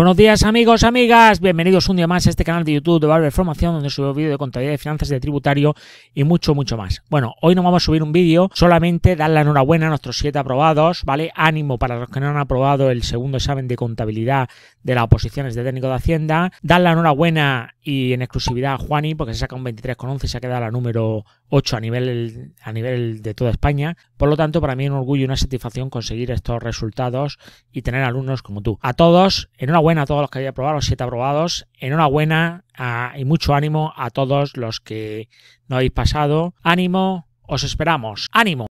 Buenos días amigos, amigas, bienvenidos un día más a este canal de YouTube de Barber Formación donde subo vídeos de contabilidad de finanzas, de tributario y mucho, mucho más. Bueno, hoy no vamos a subir un vídeo, solamente dar la enhorabuena a nuestros siete aprobados, ¿vale? Ánimo para los que no han aprobado el segundo examen de contabilidad de las oposiciones de técnico de Hacienda, dar la enhorabuena y en exclusividad a Juani, porque se saca un 11 y se ha quedado la número 8 a nivel, a nivel de toda España. Por lo tanto, para mí es un orgullo y una satisfacción conseguir estos resultados y tener alumnos como tú. A todos, enhorabuena a todos los que habéis aprobado, los 7 aprobados, enhorabuena y mucho ánimo a todos los que no habéis pasado. Ánimo, os esperamos. Ánimo.